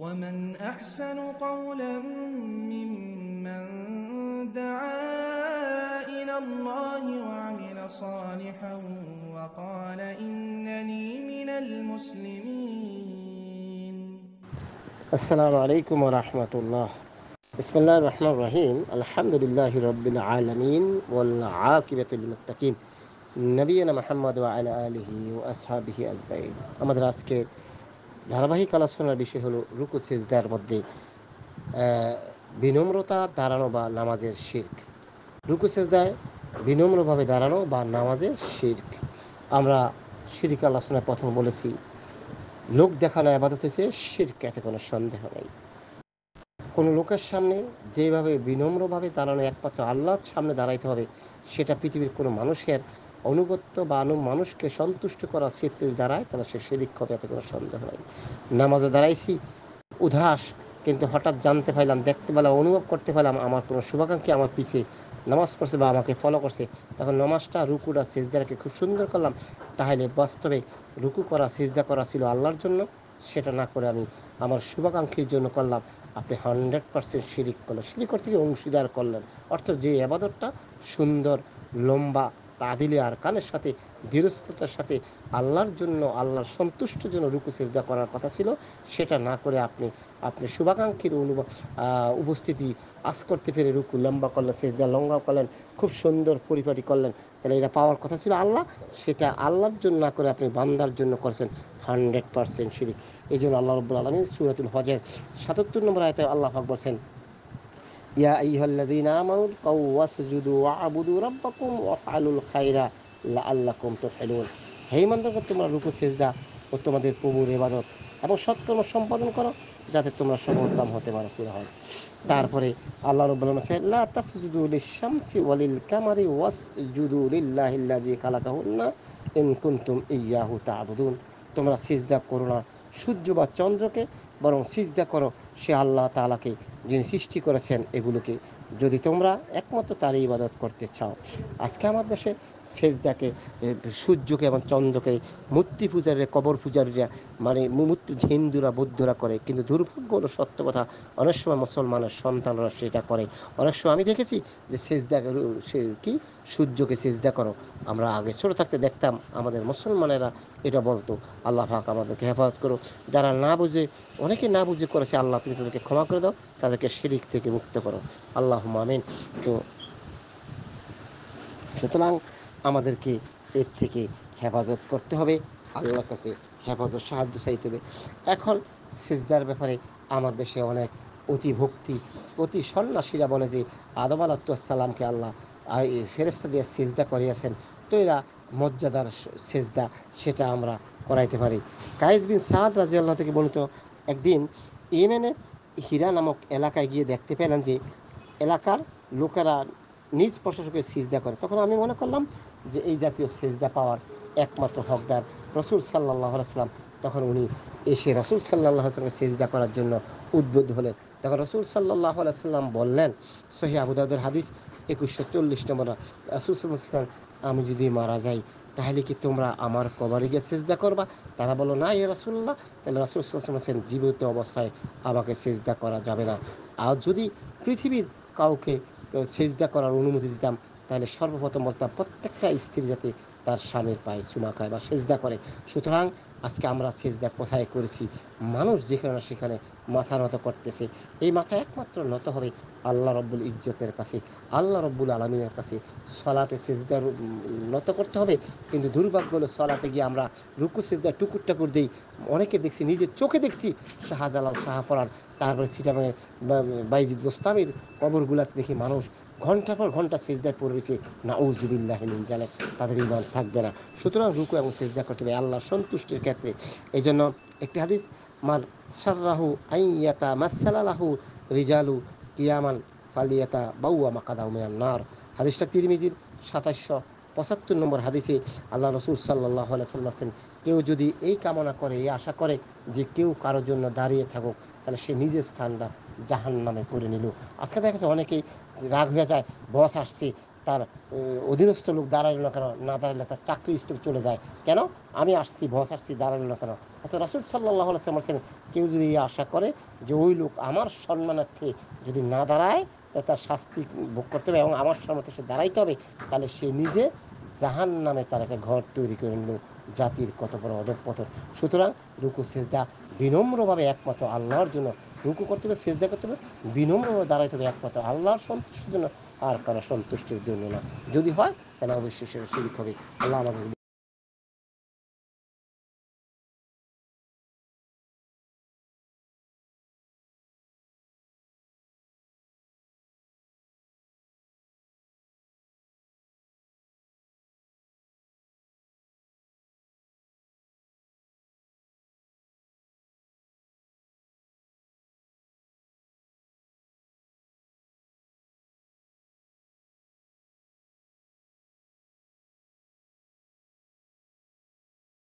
ومن أحسن قولا ممن دعا إلى الله وعمل صالحا وقال إنني من المسلمين السلام عليكم ورحمة الله بسم الله الرحمن الرحيم الحمد لله رب العالمين والعاقبة للمتقين نبينا محمد وعلى آله وأصحابه أجمعين আসহাবিহি আজবাইন ধারাবাহিক আলোচনার বিষয় হলো রুকু সেজদার মধ্যে বিনম্রতা দাঁড়ানো বা নামাজের শির্ক রুকু সেজদায় বিনম্রভাবে দাঁড়ানো বা নামাজের শির্ক আমরা শিরিক আলোচনায় প্রথম বলেছি লোক দেখানো আবাদত হয়েছে শির্ক এতে কোনো সন্দেহ নেই কোনো লোকের সামনে যেভাবে বিনম্রভাবে দাঁড়ানো একমাত্র আল্লাহর সামনে দাঁড়াইতে হবে সেটা পৃথিবীর কোনো মানুষের অনুগত্য বা মানুষকে সন্তুষ্ট করার স্মৃতির দ্বারাই তারা সে সেদিক হবে এত কোনো সন্দেহ নাই নামাজে দাঁড়াইছি উদাস কিন্তু হঠাৎ জানতে পারলাম দেখতে পেলাম অনুভব করতে পেলাম আমার কোনো শুভাকাঙ্ক্ষী আমার পিছিয়ে নামাজ পড়ছে বা আমাকে ফলো করছে তখন নামাজটা রুকুটা সেজদারাকে খুব সুন্দর করলাম তাহলে বাস্তবে রুকু করা সিজদা করা ছিল আল্লাহর জন্য সেটা না করে আমি আমার শুভাকাঙ্ক্ষীর জন্য করলাম আপনি হান্ড্রেড পার্সেন্ট শিরিক করলেন শিরিক করতে গিয়ে অংশীদার করলেন অর্থাৎ যে আবাদতটা সুন্দর লম্বা তাদিলে আর কানের সাথে ধীরস্থতার সাথে আল্লাহর জন্য আল্লাহর সন্তুষ্ট জন্য রুকু সেজদা করার কথা ছিল সেটা না করে আপনি আপনি শুভাকাঙ্ক্ষীর অনুভব উপস্থিতি আস করতে পেরে রুকু লম্বা করলেন সেজদা লম্বা করলেন খুব সুন্দর পরিপাটি করলেন তাহলে এটা পাওয়ার কথা ছিল আল্লাহ সেটা আল্লাহর জন্য না করে আপনি বান্দার জন্য করছেন হান্ড্রেড পারসেন্ট শিরিক এই জন্য আল্লাহ রব্বুল আলমী সুরাতুল হজের সাতাত্তর নম্বর আয়তায় আল্লাহ বলছেন ইয়া আইহাল্লাযীনা আমানু কাউ ওয়াসজুদু ওয়াবুদু রাব্বাকুম ওয়াফআলুল খায়রা লাআল্লাকুম তুফলিহুন হে ইমানদারগণ তোমরা রুকু সেজদা ও তোমাদের প্রভুর এবাদত এবং সৎকর্ম সম্পাদন করো যাতে তোমরা সফলকাম হতে পারো সুরা হয় তারপরে আল্লাহ রব আছে লা তাসজুদু লিশামসি ওয়ালিল কামারি ওয়াসজুদু লিল্লাহিল্লাযী খালাকাহুন্না তোমরা সিজদা করো না সূর্য বা চন্দ্রকে বরং সিজদা করো সে আল্লাহ তালাকে যিনি সৃষ্টি করেছেন এগুলোকে যদি তোমরা একমাত্র তারই ইবাদত করতে চাও আজকে আমার দেশে সেজদাকে সূর্যকে এবং চন্দ্রকে মূর্তি পূজারে কবর পূজারীরা মানে মূর্তি হিন্দুরা বৌদ্ধরা করে কিন্তু দুর্ভাগ্য হলো সত্য কথা অনেক সময় মুসলমানের সন্তানরা সেটা করে অনেক সময় আমি দেখেছি যে সেজদা সে কি সূর্যকে সেজদা করো আমরা আগে ছোটো থাকতে দেখতাম আমাদের মুসলমানেরা এটা বলতো আল্লাহ পাক আমাদেরকে হেফাজত করো যারা না বুঝে অনেকে না বুঝে করেছে আল্লাহ তুমি তাদেরকে ক্ষমা করে দাও তাদেরকে শিরিক থেকে মুক্ত করো আল্লাহ মামিন তো সুতরাং আমাদেরকে এর থেকে হেফাজত করতে হবে আল্লাহর কাছে হেফাজত সাহায্য চাইতে হবে এখন সেজদার ব্যাপারে আমার দেশে অনেক অতিভক্তি অতি সন্ন্যাসীরা বলে যে আদম সালামকে আল্লাহ ফেরেস্তা দিয়ে সেজদা করিয়াছেন তো এরা মর্যাদার সেজদা সেটা আমরা করাইতে পারি কায়েস বিন সাদ রাজি আল্লাহ থেকে বলত একদিন ইমেনে হীরা নামক এলাকায় গিয়ে দেখতে পেলেন যে এলাকার লোকেরা নিজ প্রশাসকের সিজদা করে তখন আমি মনে করলাম যে এই জাতীয় সেজদা পাওয়ার একমাত্র হকদার রসুল সাল্লাহ আসলাম তখন উনি এসে রসুল সাল্লাহ আসলামকে সেজদা করার জন্য উদ্বুদ্ধ হলেন তখন রসুল সাল্লাহ আলাইসাল্লাম বললেন সহি আবুদাদের হাদিস একুশশো চল্লিশ নম্বর রসুল সাল্লাম আমি যদি মারা যাই তাহলে কি তোমরা আমার কবারে গিয়ে সেজদা করবা তারা বলো না এ রসুল্লাহ তাহলে রসুল সাল্লাম জীবিত অবস্থায় আমাকে সেজদা করা যাবে না আর যদি পৃথিবীর কাউকে সেজদা করার অনুমতি দিতাম তাহলে সর্বপ্রথম বলতাম প্রত্যেকটা স্ত্রী যাতে তার স্বামীর পায়ে চুমা খায় বা সেজদা করে সুতরাং আজকে আমরা সেজদা কোথায় করেছি মানুষ যেখানে না সেখানে মাথা নত করতেছে এই মাথা একমাত্র নত হবে আল্লাহ রব্বুল ইজ্জতের কাছে আল্লাহ রব্বুল আলমিনের কাছে সলাতে সেজদা নত করতে হবে কিন্তু দুর্ভাগ্য হলো সলাতে গিয়ে আমরা রুকু সেজদা টুকুর টাকুর দিই অনেকে দেখছি নিজের চোখে দেখছি শাহজালাল শাহপরার তারপরে সিটাবাঙে বাইজিদ গোস্তামের কবরগুলাতে দেখি মানুষ ঘন্টার পর ঘন্টা সেজদায় পড়ে রয়েছে না উজুবিল্লাহ জালে তাদের ইমান থাকবে না সুতরাং রুকু এবং সেজদা করতে হবে আল্লাহ সন্তুষ্টির ক্ষেত্রে এই জন্য একটি হাদিস মার সার্রাহু আইয়াতা মাসালাহু রিজালু কিয়ামান ফালিয়াতা বাউয়া মাকাদাউ মিয়াম নার হাদিসটা তিরমিজির সাতাশশো পঁচাত্তর নম্বর হাদিসে আল্লাহ রসুল সাল্লাহ সাল্লাম কেউ যদি এই কামনা করে এই আশা করে যে কেউ কারোর জন্য দাঁড়িয়ে থাকুক তাহলে সে নিজের স্থানটা জাহান নামে করে নিল আজকে দেখা যাচ্ছে অনেকেই রাগ হয়ে যায় বস আসছে তার অধীনস্থ লোক দাঁড়ালো না কেন না দাঁড়ালে তার চাকরি স্টোক চলে যায় কেন আমি আসছি বস আসছি দাঁড়ালো না কেন আচ্ছা রাসুল সাল্লাহ আলাইসাল্লাম বলছেন কেউ যদি আশা করে যে ওই লোক আমার সম্মানার্থে যদি না দাঁড়ায় তার শাস্তি ভোগ করতে হবে এবং আমার সম্মানার্থে সে দাঁড়াইতে হবে তাহলে সে নিজে জাহান নামে তার একটা ঘর তৈরি করে নিল জাতির কত বড় অধপতন সুতরাং রুকু সেজদা বিনম্রভাবে একমাত্র আল্লাহর জন্য রুকু করতে হবে সেজদা করতে হবে বিনম্রভাবে দাঁড়াইতে হবে একমাত্র আল্লাহর সন্তুষ্টির জন্য আর কারো সন্তুষ্টির জন্য না যদি হয় তাহলে অবশ্যই সেটা শিরিক হবে আল্লাহ আমাদের